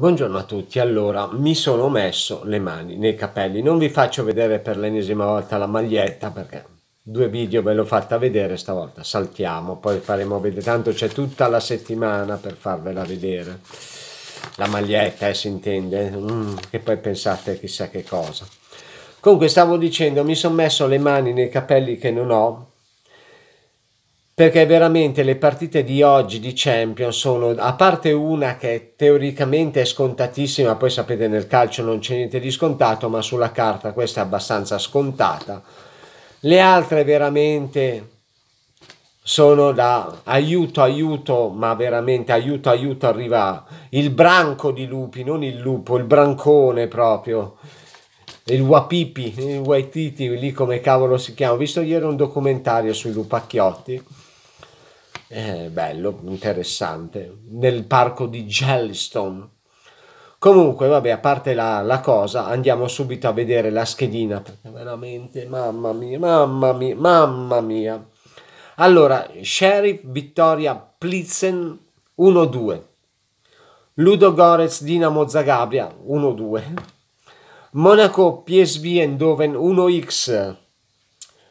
Buongiorno a tutti, allora mi sono messo le mani nei capelli, non vi faccio vedere per l'ennesima volta la maglietta perché due video ve l'ho fatta vedere stavolta, saltiamo, poi faremo vedere, tanto c'è tutta la settimana per farvela vedere, la maglietta eh, si intende, mm, che poi pensate chissà che cosa. Comunque stavo dicendo, mi sono messo le mani nei capelli che non ho perché veramente le partite di oggi di Champions sono, a parte una che teoricamente è scontatissima, poi sapete nel calcio non c'è niente di scontato, ma sulla carta questa è abbastanza scontata, le altre veramente sono da aiuto aiuto, ma veramente aiuto aiuto arriva il branco di lupi, non il lupo, il brancone proprio il Wapipi, il Waititi, lì come cavolo si chiama. Ho visto ieri un documentario sui lupacchiotti eh, bello, interessante, nel parco di Jellystone. Comunque, vabbè, a parte la, la, cosa, andiamo subito a vedere la schedina, perché veramente, mamma mia, mamma mia, mamma mia. Allora, Sheriff Vittoria Plitzen 1-2. Ludo Gorez Dinamo Zagabria 1-2. Monaco PSV Eindhoven 1-X.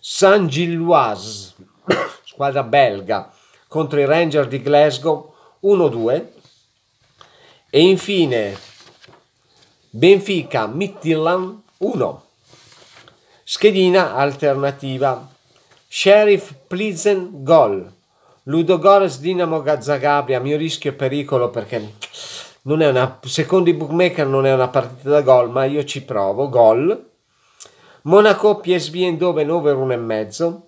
San Gilloise, squadra belga, contro i Ranger di Glasgow 1-2 e infine Benfica Midtjylland 1 schedina alternativa Sheriff Plizen gol Ludogorets Dinamo Gazzagabria mio rischio e pericolo perché non è una, secondo i bookmaker non è una partita da gol ma io ci provo gol Monaco PSV Eindhoven over 1,5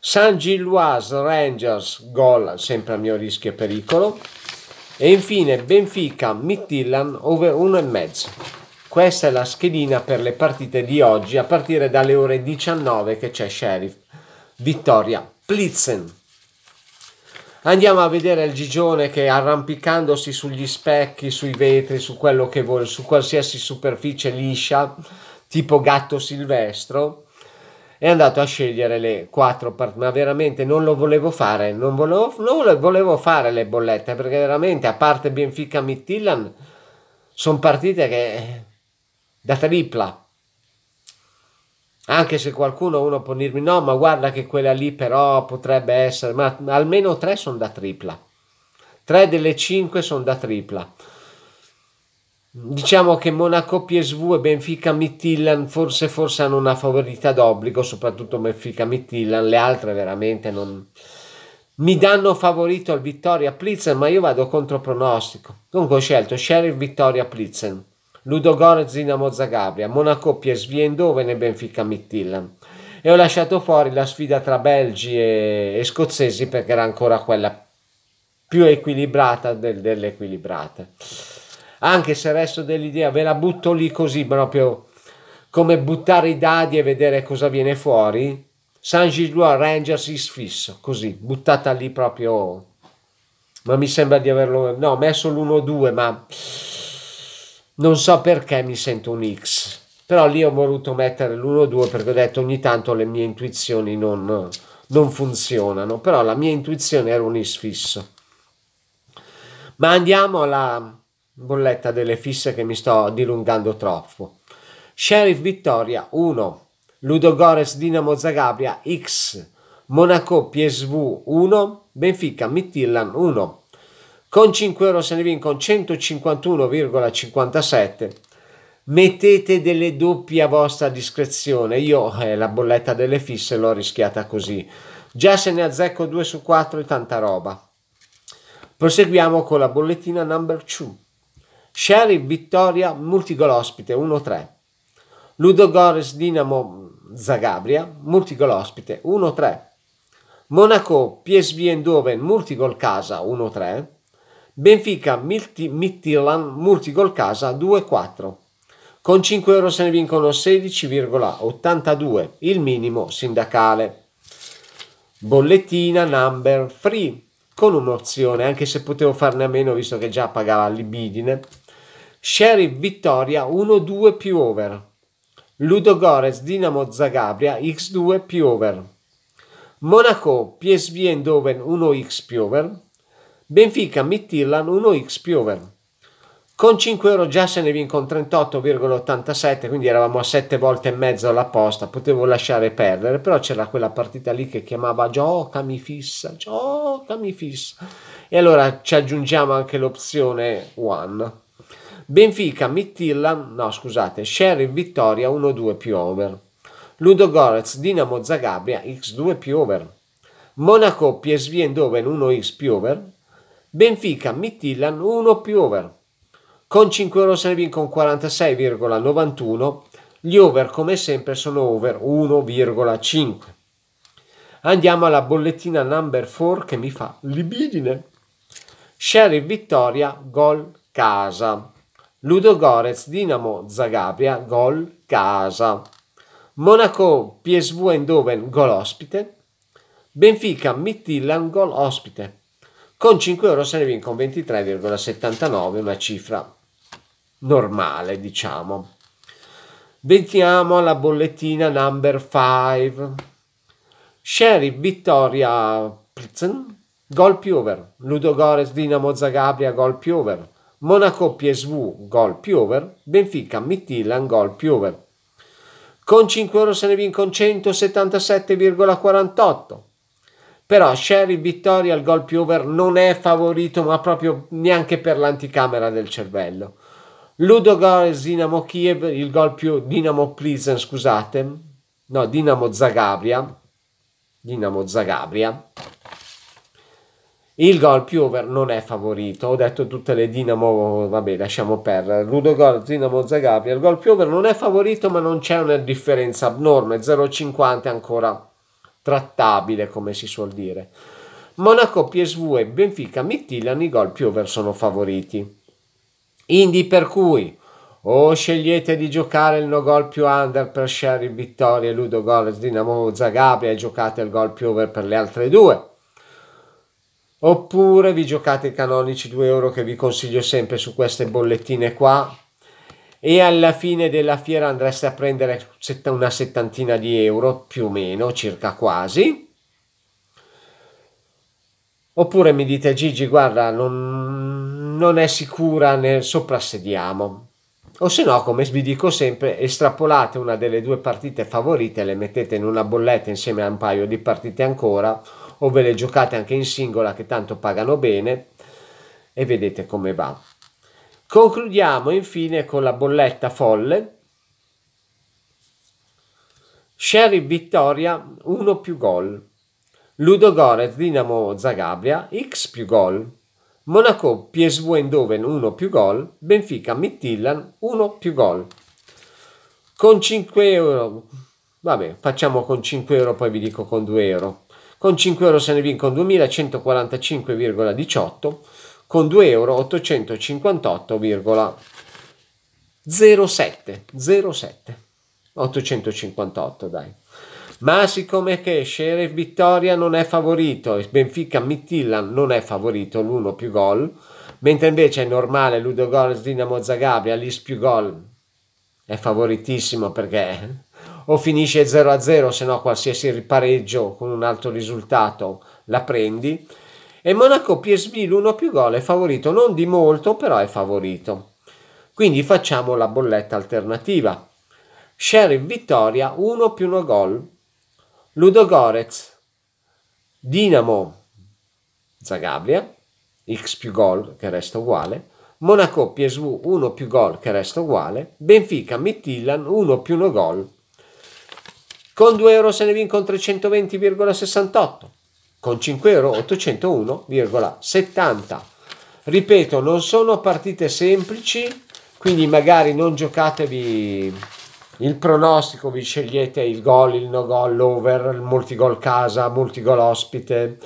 San Gilloise Rangers, gol sempre a mio rischio e pericolo. E infine Benfica Midtillan over 1,5. Questa è la schedina per le partite di oggi a partire dalle ore 19 che c'è Sheriff. Vittoria Plitzen. Andiamo a vedere il gigione che arrampicandosi sugli specchi, sui vetri, su quello che vuole, su qualsiasi superficie liscia, tipo gatto silvestro, è andato a scegliere le quattro partite, ma veramente non lo volevo fare, non volevo, non volevo fare le bollette, perché veramente, a parte Benfica Mittilan, sono partite che da tripla. Anche se qualcuno uno può dirmi no, ma guarda che quella lì però potrebbe essere, ma almeno tre sono da tripla. Tre delle cinque sono da tripla. Diciamo che Monaco PSV e Benfica Mittillan forse, forse hanno una favorita d'obbligo, soprattutto Benfica Mittillan, le altre veramente non mi danno favorito al Vittoria Plitzen, ma io vado contro pronostico. Dunque ho scelto Sheriff Vittoria Plitzen, Ludogorets Dinamo Zagabria, Monaco PSV Eindhoven e Benfica Mittillan. E ho lasciato fuori la sfida tra belgi e, e scozzesi perché era ancora quella più equilibrata del, delle equilibrate anche se resto dell'idea, ve la butto lì così proprio come buttare i dadi e vedere cosa viene fuori. San Gilois Rangers is fisso, così, buttata lì proprio. Ma mi sembra di averlo... No, ho messo l'1-2, ma non so perché mi sento un X. Però lì ho voluto mettere l'1-2 perché ho detto ogni tanto le mie intuizioni non, non funzionano. Però la mia intuizione era un isfisso. Ma andiamo alla bolletta delle fisse che mi sto dilungando troppo. Sheriff Vittoria 1, Ludogores Dinamo Zagabria X, Monaco PSV 1, Benfica Mittillan 1. Con 5 euro se ne vincono 151,57. Mettete delle doppie a vostra discrezione. Io eh, la bolletta delle fisse l'ho rischiata così. Già se ne azzecco 2 su 4 e tanta roba. Proseguiamo con la bollettina number 2. Sheriff Vittoria multigol ospite 1-3. Ludogorets Dinamo Zagabria multigol ospite 1-3. Monaco PSV Eindhoven multigol casa 1-3. Benfica Mittilan multigol casa 2-4. Con 5 euro se ne vincono 16,82, il minimo sindacale. Bollettina number 3 con un'opzione, anche se potevo farne a meno visto che già pagava libidine. Sheriff Vittoria 1-2 più over. Ludo Gores Dinamo Zagabria X2 più over. Monaco PSV Eindhoven 1x più over. Benfica Mittillan 1x più over. Con 5 euro già se ne vincono 38,87, quindi eravamo a 7 volte e mezzo alla posta, potevo lasciare perdere, però c'era quella partita lì che chiamava gioca mi fissa, gioca mi fissa. E allora ci aggiungiamo anche l'opzione one. Benfica, Mittilla, no scusate, Sheriff Vittoria 1-2 più over. Ludo Gorez, Dinamo Zagabria x2 più over. Monaco, PSV Eindhoven 1x più over. Benfica, Mittillan 1 più over. Con 5 euro se saving con 46,91 gli over come sempre sono over 1,5. Andiamo alla bollettina number 4 che mi fa libidine. Sheriff Vittoria, gol casa. Ludo Gorez, Dinamo Zagabria, gol casa. Monaco, PSV Eindhoven, gol ospite. Benfica, Mittillan, gol ospite. Con 5 euro se ne vincono 23,79, una cifra normale, diciamo. Veniamo alla bollettina number 5. Sheriff Vittoria Plitzen, gol più over. Ludogorets Dinamo Zagabria, gol più over. Monaco PSV, gol più over. Benfica Mittilan, gol più over. Con 5 euro se ne vincono 177,48. Però Sheriff Vittoria il gol più over non è favorito, ma proprio neanche per l'anticamera del cervello. Ludogorets Dinamo Kiev, il gol più Dinamo Plizen, scusate, no, Dinamo Zagabria, Dinamo Zagabria. Il gol più over non è favorito, ho detto tutte le Dinamo, vabbè lasciamo perdere, Ludogorets Dinamo Zagabria, il gol più over non è favorito ma non c'è una differenza abnorme, 0,50 ancora trattabile come si suol dire. Monaco, PSV e Benfica, Mittilan, i gol più over sono favoriti. Indi per cui o scegliete di giocare il no gol più under per Sherry Vittoria e Ludo Gol Dinamo Zagabria e giocate il gol più over per le altre due. Oppure vi giocate i canonici 2 euro che vi consiglio sempre su queste bollettine qua e alla fine della fiera andreste a prendere una settantina di euro più o meno, circa quasi. Oppure mi dite Gigi guarda non, non è sicura nel soprassediamo. O se no, come vi dico sempre, estrapolate una delle due partite favorite, le mettete in una bolletta insieme a un paio di partite ancora, o ve le giocate anche in singola che tanto pagano bene e vedete come va. Concludiamo infine con la bolletta folle. Sherry vittoria 1 più gol. Ludo Gorez Dinamo Zagabria X più gol. Monaco PSV Eindhoven 1 più gol, Benfica Mittillan 1 più gol. Con 5 euro, vabbè, facciamo con 5 euro, poi vi dico con 2 euro. Con 5 euro se ne vincono 2145,18, con 2 euro 858,07. 07 858 dai ma siccome che Sheriff Vittoria non è favorito e Benfica Mittillan non è favorito, l'uno più gol, mentre invece è normale Ludo Gol Dinamo Zagabria, l'Is più gol è favoritissimo perché eh, o finisce 0 0, se no qualsiasi ripareggio con un altro risultato la prendi. E Monaco PSV l'1 più gol è favorito, non di molto, però è favorito. Quindi facciamo la bolletta alternativa. Sheriff vittoria 1 più 1 gol Ludogorets, Dinamo Zagabria, x più gol che resta uguale, Monaco PSV 1 più gol che resta uguale, Benfica Mittilan 1 più 1 gol. Con 2 euro se ne vincono 320,68, con 5 euro 801,70. Ripeto, non sono partite semplici, quindi magari non giocatevi il pronostico vi scegliete il gol, il no gol, l'over, il multigol casa, multigol ospite,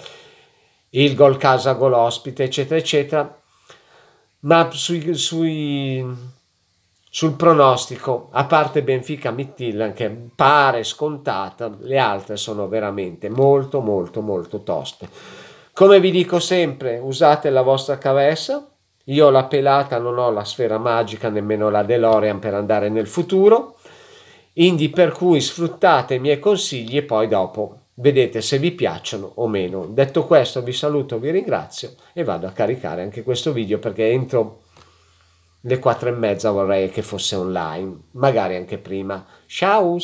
il gol casa, gol ospite, eccetera, eccetera. Ma sui, sui, sul pronostico, a parte Benfica Mittillan che pare scontata, le altre sono veramente molto, molto, molto toste. Come vi dico sempre, usate la vostra cavessa. Io la pelata non ho la sfera magica, nemmeno la DeLorean per andare nel futuro quindi per cui sfruttate i miei consigli e poi dopo vedete se vi piacciono o meno. Detto questo vi saluto, vi ringrazio e vado a caricare anche questo video perché entro le quattro e mezza vorrei che fosse online, magari anche prima. Ciao!